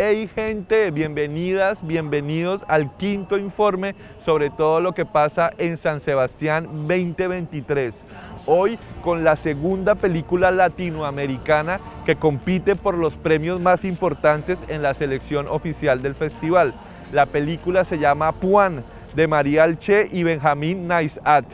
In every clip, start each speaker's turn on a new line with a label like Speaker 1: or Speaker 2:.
Speaker 1: Hey gente, bienvenidas, bienvenidos al quinto informe sobre todo lo que pasa en San Sebastián 2023. Hoy con la segunda película latinoamericana que compite por los premios más importantes en la selección oficial del festival. La película se llama Puan de María Alche y Benjamín Naisat.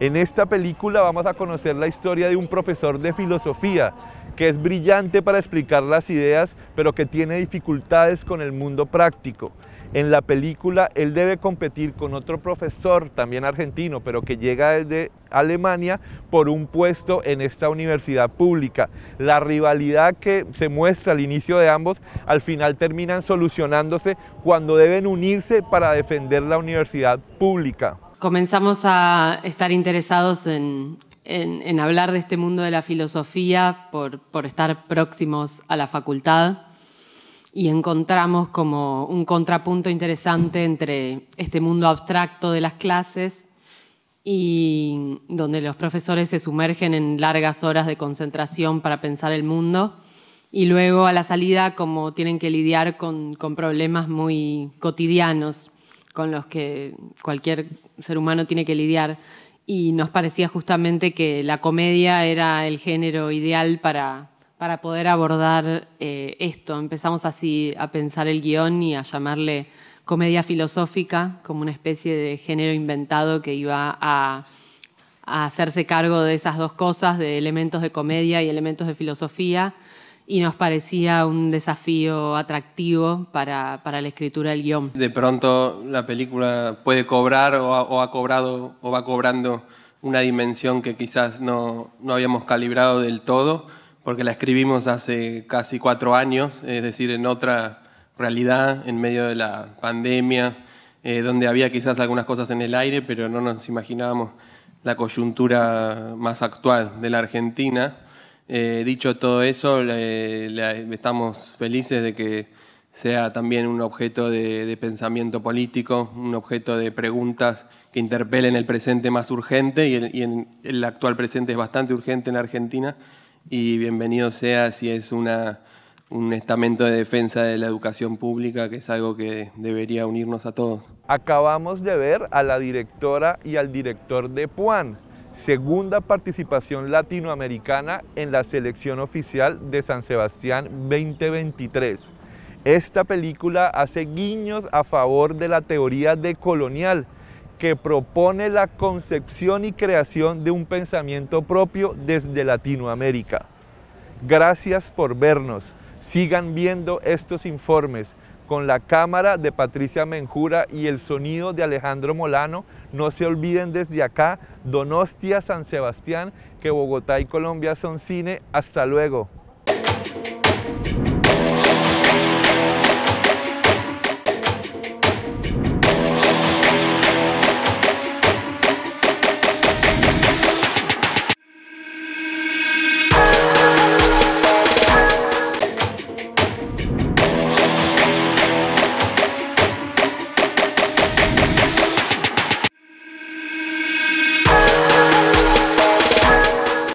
Speaker 1: En esta película vamos a conocer la historia de un profesor de filosofía que es brillante para explicar las ideas, pero que tiene dificultades con el mundo práctico. En la película él debe competir con otro profesor, también argentino, pero que llega desde Alemania por un puesto en esta universidad pública. La rivalidad que se muestra al inicio de ambos al final terminan solucionándose cuando deben unirse para defender la universidad pública
Speaker 2: comenzamos a estar interesados en, hablar de este mundo de la filosofía por, estar próximos a la facultad y encontramos como un contrapunto interesante entre este mundo abstracto de las clases y donde los profesores se sumergen en largas horas de concentración para pensar el mundo y luego a la salida como tienen que lidiar con, con problemas muy cotidianos con los que cualquier ser humano tiene que lidiar. Y nos parecía justamente que la comedia era el género ideal para, poder abordar eh, esto. Empezamos así a pensar el guión y a llamarle comedia filosófica, como una especie de género inventado que iba a hacerse cargo de esas dos cosas, de elementos de comedia y elementos de filosofía y nos parecía un desafío atractivo para, para, la escritura del guión.
Speaker 3: De pronto la película puede cobrar o ha, cobrado o va cobrando una dimensión que quizás no, no, habíamos calibrado del todo, porque la escribimos hace casi cuatro años, es decir, en otra realidad, en medio de la pandemia, eh, donde había quizás algunas cosas en el aire, pero no nos imaginábamos la coyuntura más actual de la Argentina. Eh, dicho todo eso, estamos felices de que sea también un objeto de, pensamiento político, un objeto de preguntas que interpelen el presente más urgente y el, actual presente es bastante urgente en Argentina y bienvenido sea si es un estamento de defensa de la educación pública, que es algo que debería unirnos a todos.
Speaker 1: Acabamos de ver a
Speaker 3: la directora y al director de Puan segunda
Speaker 1: participación latinoamericana en la selección oficial de San Sebastián 2023. Esta película hace guiños a favor de la teoría decolonial que propone la concepción y creación de un pensamiento propio desde Latinoamérica. Gracias por vernos. Sigan viendo estos informes con la cámara de Patricia Menjura y el sonido de Alejandro Molano. No se olviden desde acá, Donostia, San Sebastián, que Bogotá y Colombia son cine. Hasta luego.